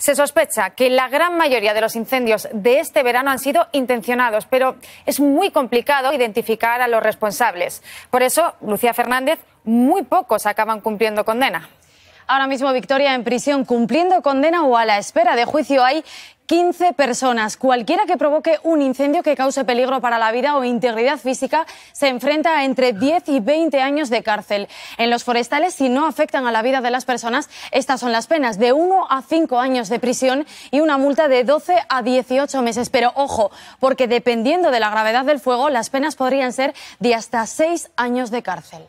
Se sospecha que la gran mayoría de los incendios de este verano han sido intencionados, pero es muy complicado identificar a los responsables. Por eso, Lucía Fernández, muy pocos acaban cumpliendo condena ahora mismo Victoria en prisión cumpliendo condena o a la espera de juicio hay 15 personas. Cualquiera que provoque un incendio que cause peligro para la vida o integridad física se enfrenta a entre 10 y 20 años de cárcel. En los forestales, si no afectan a la vida de las personas, estas son las penas de 1 a 5 años de prisión y una multa de 12 a 18 meses. Pero ojo, porque dependiendo de la gravedad del fuego, las penas podrían ser de hasta 6 años de cárcel.